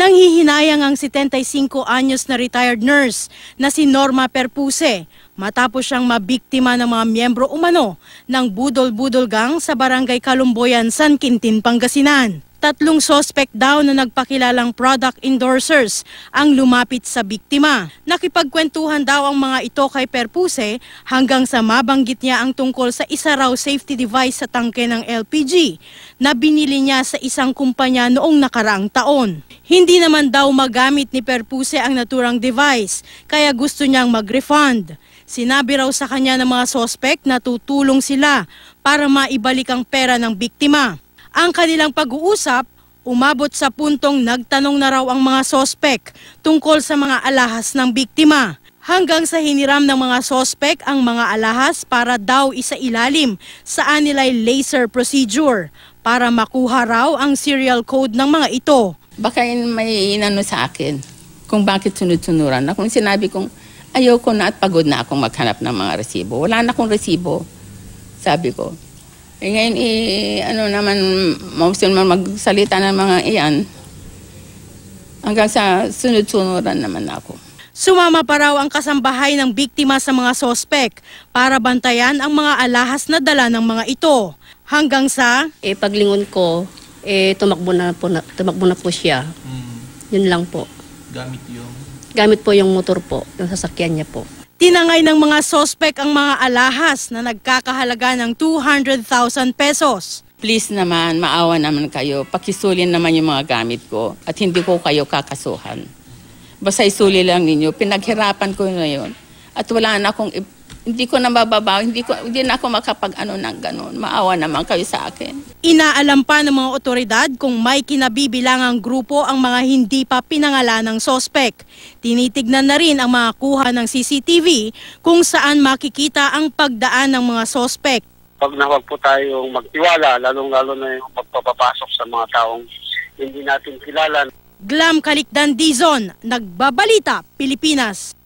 Nanghihinayang ang 75 anyos na retired nurse na si Norma Perpuse matapos siyang mabiktima ng mga miyembro umano ng Budol-Budol Gang sa Barangay Kalumboyan, San Quintin, Pangasinan tatlong suspect daw na nagpakilalang product endorsers ang lumapit sa biktima. Nakipagkwentuhan daw ang mga ito kay Perpuse hanggang sa mabanggit niya ang tungkol sa isa raw safety device sa tangke ng LPG na binili niya sa isang kumpanya noong nakaraang taon. Hindi naman daw magamit ni Perpuse ang naturang device kaya gusto niyang mag-refund. Sinabi raw sa kanya ng mga suspect na tutulong sila para maibalik ang pera ng biktima. Ang kanilang pag-uusap umabot sa puntong nagtanong na raw ang mga sospek tungkol sa mga alahas ng biktima. Hanggang sa hiniram ng mga sospek ang mga alahas para daw isa ilalim sa anilay laser procedure para makuha raw ang serial code ng mga ito. Baka may inano sa akin kung bakit sunod-sunuran. Kung sinabi kong ayoko na at pagod na akong maghanap ng mga resibo. Wala na akong resibo, sabi ko. Eh ngayon, i, eh, ano naman, mausin man magsalita ng mga iyan. Hanggang sa sunod-sunuran naman ako. Sumama pa raw ang kasambahay ng biktima sa mga sospek para bantayan ang mga alahas na dala ng mga ito. Hanggang sa... Eh, paglingon ko, eh, tumakbo na po, na, tumakbo na po siya. Mm. Yun lang po. Gamit yung... Gamit po yung motor po, yung sasakyan niya po. Tinangay ng mga sospek ang mga alahas na nagkakahalaga ng 200,000 pesos. Please naman, maawa naman kayo. Pakisulin naman yung mga gamit ko at hindi ko kayo kakasuhan. Basta isuli lang ninyo. Pinaghirapan ko na yun. At wala na akong hindi ko na mababaw, hindi, ko, hindi na ako makapag-ano ng ganun. Maawa naman kayo sa akin. Inaalam pa ng mga otoridad kung may kinabibilangang grupo ang mga hindi pa pinangalan ng sospek. Tinitignan na rin ang mga kuha ng CCTV kung saan makikita ang pagdaan ng mga sospek. Pag nawag po tayong magtiwala, lalong-lalo na yung pagpapapasok sa mga taong hindi natin kilala. Glam Kalikdan Dizon, Nagbabalita, Pilipinas.